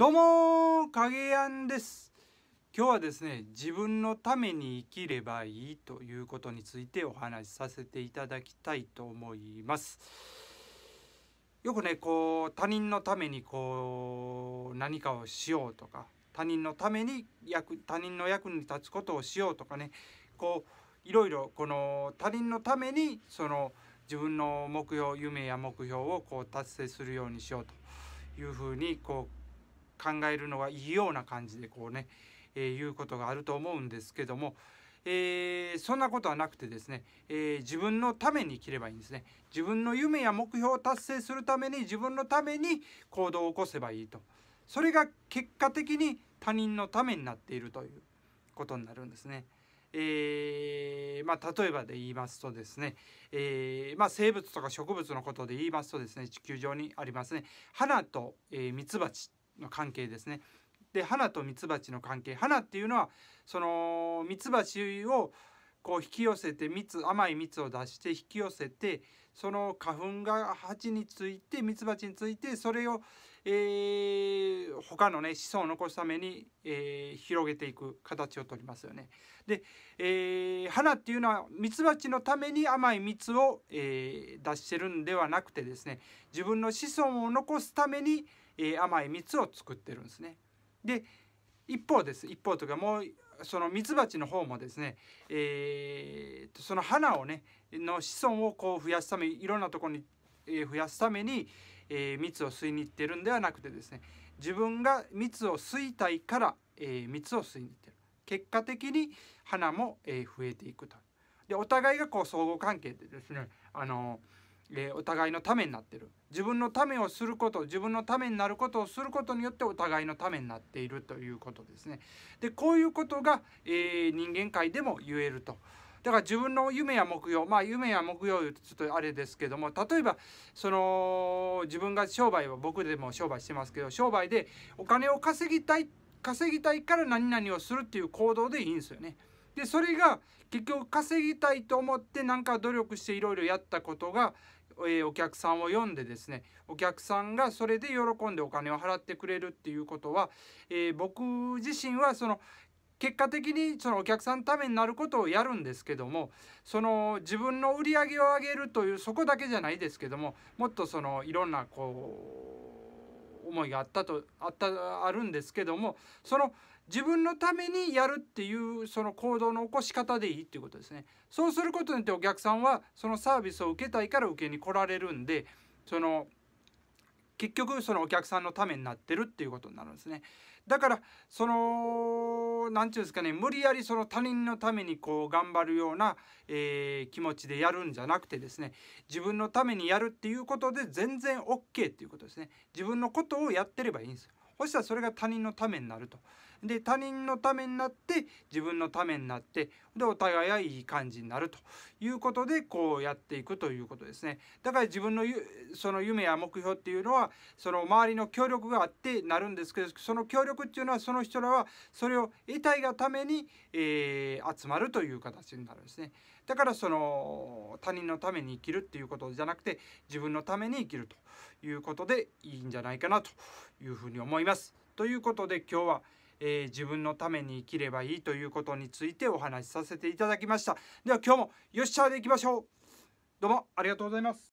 どうも影やんです今日はですね自分のために生きればいいということについてお話しさせていただきたいと思いますよくねこう他人のためにこう何かをしようとか他人のために役他人の役に立つことをしようとかねこういろいろこの他人のためにその自分の目標夢や目標をこう達成するようにしようというふうにこう考えるのはいいような感じでこうね、えー、言うことがあると思うんですけども、えー、そんなことはなくてですね、えー、自分のために着ればいいんですね自分の夢や目標を達成するために自分のために行動を起こせばいいとそれが結果的に他人のためになっているということになるんですね。えー、まあ、例えばで言いますとですね、えー、まあ、生物とか植物のことで言いますとですね地球上にありますね花と、えミツバチの関係ですね。で花とミツバチの関係花っていうのはそのミツバチをこう引き寄せて蜜甘い蜜を出して引き寄せてその花粉が蜂について蜜蜂についてそれを、えー、他のね子孫を残すために、えー、広げていく形をとりますよね。で、えー、花っていうのは蜜蜂のために甘い蜜を、えー、出してるんではなくてですね自分の子孫を残すために、えー、甘い蜜を作ってるんですね。で、一方です一方というかもうそのミツバチの方もですね、えー、その花をねの子孫をこう増やすためいろんなところに増やすために、えー、蜜を吸いに行ってるんではなくてですね自分が蜜を吸いたいから、えー、蜜を吸いに行ってる結果的に花も、えー、増えていくとでお互いがこう相互関係でですねあのーえー、お互いのためになってる自分のためをすること自分のためになることをすることによってお互いのためになっているということですね。でこういうことが、えー、人間界でも言えると。だから自分の夢や目標まあ夢や目標言うとちょっとあれですけども例えばその自分が商売を僕でも商売してますけど商売でお金を稼ぎたい稼ぎたいから何々をするっていう行動でいいんですよね。でそれが結局稼ぎたいと思って何か努力していろいろやったことが、えー、お客さんを呼んでですねお客さんがそれで喜んでお金を払ってくれるっていうことは、えー、僕自身はその結果的にそのお客さんのためになることをやるんですけどもその自分の売り上げを上げるというそこだけじゃないですけどももっとそのいろんなこう思いがあったとあったあるんですけどもその自分のためにやるっていうその行動の起こし方でいいっていうことですねそうすることによってお客さんはそのサービスを受けたいから受けに来られるんでその結局そのお客さんのためになってるっていうことになるんですねだからその何て言うんですかね無理やりその他人のためにこう頑張るような、えー、気持ちでやるんじゃなくてですね自分のためにやるっていうことで全然 OK っていうことですね自分のことをやってればいいんですそしたらそれが他人のためになるとで他人のためになって自分のためになってでお互いはいい感じになるということでこうやっていくということですねだから自分のその夢や目標っていうのはその周りの協力があってなるんですけどその協力っていうのはその人らはそれを得たいがために、えー、集まるという形になるんですねだからその他人のために生きるっていうことじゃなくて自分のために生きるということでいいんじゃないかなというふうに思います。ということで今日はえー、自分のために生きればいいということについてお話しさせていただきましたでは今日もよっしゃーでいきましょうどうもありがとうございます